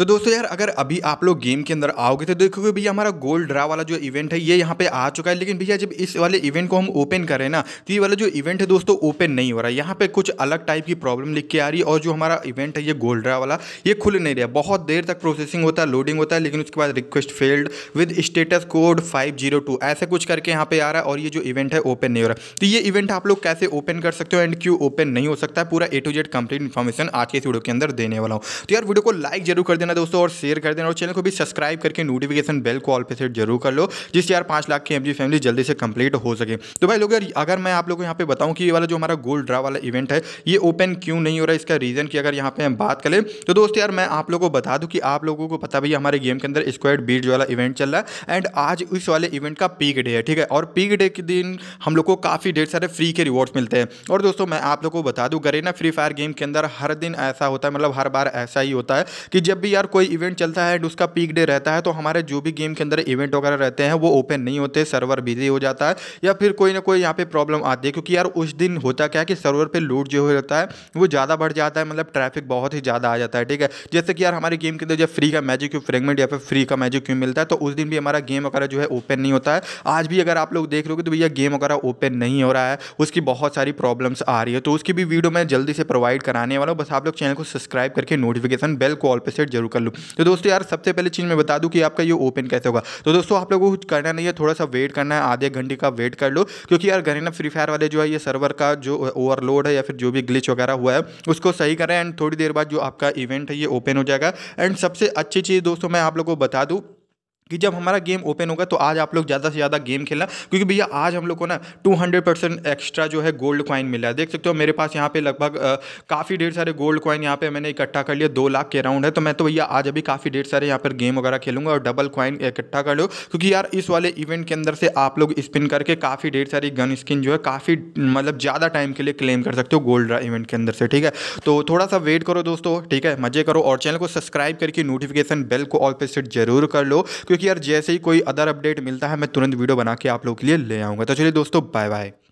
तो दोस्तों यार अगर अभी आप लोग गेम के अंदर आओगे तो देखोगे भैया हमारा गोल्ड ड्रा वाला जो इवेंट है ये यहाँ पे आ चुका है लेकिन भैया जब इस वाले इवेंट को हम ओपन करें ना तो ये वाला जो इवेंट है दोस्तों ओपन नहीं हो रहा है यहाँ पे कुछ अलग टाइप की प्रॉब्लम लिख के आ रही है और जो हमारा इवेंट है ये गोल्ड ड्रा वाला ये खुल नहीं रहा बहुत देर तक प्रोसेसिंग होता है लोडिंग होता है लेकिन उसके बाद request failed with status code five ऐसे कुछ करके यहाँ पे आ रहा है और ये जो इवेंट है ओपन नहीं हो रहा तो ये इवेंट आप लोग कैसे ओपन कर सकते हो एंड क्यों ओपन नहीं हो सकता है पूरा A to Z complete information आज के इस वीडियो के अंदर देने वाला हूँ तो यार वीडियो को लाइक जरूर कर देना देना दोस्तों और शेयर कर देना और चैनल को भी सब्सक्राइब करके नोटिफिकेशन बेल को ऑल पे सेट जरूर कर लो जिससे यार पांच लाख की एम फैमिली जल्दी से कंप्लीट हो सके तो भाई लोग यार अगर मैं आप लोग को यहाँ पे बताऊँ कि ये वाला जो हमारा गोल्ड ड्रा वाला इवेंट है ये ओपन क्यों नहीं हो रहा है इसका रीज़न की अगर यहाँ पे हम बात करें तो दोस्त यार मैं आप लोगों को बता दूँ कि आप लोगों को पता भैया हमारे गेम के अंदर स्क्वाड बीट वाला इवेंट चल रहा है एंड आज उस वाले इवेंट का पीक डे है ठीक है और पीक डे के दिन हम लोग को काफ़ी ढेर सारे फ्री के रिवॉर्ड्स मिलते हैं और दोस्तों मैं आप लोग को बता दूँ गरेना फ्री फायर गेम के अंदर हर दिन ऐसा होता है मतलब हर बार ऐसा ही होता है कि जब भी यार कोई इवेंट चलता है एंड उसका पीक डे रहता है तो हमारे जो भी गेम के अंदर इवेंट वगैरह रहते हैं वो ओपन नहीं होते सर्वर बिजी हो जाता है या फिर कोई ना कोई यहाँ पे प्रॉब्लम आती है क्योंकि यार उस दिन होता क्या है कि सर्वर पर लोड जो होता है वो ज़्यादा बढ़ जाता है मतलब ट्रैफिक बहुत ही ज़्यादा आ जाता है ठीक है जैसे कि यार हमारे गेम के अंदर जब फ्री का मैजिक क्यू फ्रेगमेंट या फिर फ्री का मैजिक क्यू मिलता है तो उस दिन भी हमारा गेम वगैरह जो है ओपन नहीं होता है आज भी अगर आप लोग देख हो तो भैया गेम वगैरह ओपन नहीं हो रहा है उसकी बहुत सारी प्रॉब्लम्स आ रही है तो उसकी भी वीडियो मैं जल्दी से प्रोवाइड कराने वाला हूँ बस आप लोग चैनल को सब्सक्राइब करके नोटिफिकेशन बेल को ऑल पे सेट जरूर कर लूँ तो दोस्तों यार सबसे पहले चीज़ मैं बता दूँ कि आपका ये ओपन कैसे होगा तो दोस्तों आप लोगों को कुछ करना नहीं है थोड़ा सा वेट करना है आधे घंटे का वेट कर लो क्योंकि यार घरेना फ्री फायर वाले जो है ये सर्वर का जो ओवरलोड है या फिर जो भी ग्लिच वगैरह हुआ है उसको सही करें एंड थोड़ी देर बाद जो आपका इवेंट है ये ओपन हो जाएगा एंड सबसे अच्छी चीज़ दोस्तों मैं आप लोग को बता दूँ कि जब हमारा गेम ओपन होगा तो आज आप लोग ज़्यादा से ज़्यादा गेम खेलना क्योंकि भैया आज हम लोग को ना टू हंड्रेड परसेंट एक्स्ट्रा जो है गोल्ड कॉइन मिला है देख सकते हो मेरे पास यहाँ पे लगभग काफ़ी ढेर सारे गोल्ड कॉइन यहाँ पे मैंने इकट्ठा कर लिया दो लाख के राउंड है तो मैं तो भैया आज अभी काफ़ी ढेर सारे यहाँ पर गेम वगैरह खेलूँगा और डबल कॉइन इकट्ठा कर लो क्योंकि यार इस वाले इवेंट के अंदर से आप लोग स्पिन करके काफ़ी ढेर सारी गन स्किन जो है काफ़ी मतलब ज़्यादा टाइम के लिए क्लेम कर सकते हो गोल्ड इवेंट के अंदर से ठीक है तो थोड़ा सा वेट करो दोस्तों ठीक है मजे करो और चैनल को सब्सक्राइब करके नोटिफिकेशन बेल को ऑल पे सेट जरूर कर लो क्योंकि क्योंकि यार जैसे ही कोई अदर अपडेट मिलता है मैं तुरंत वीडियो बना के आप लोग के लिए ले आऊँगा तो चलिए दोस्तों बाय बाय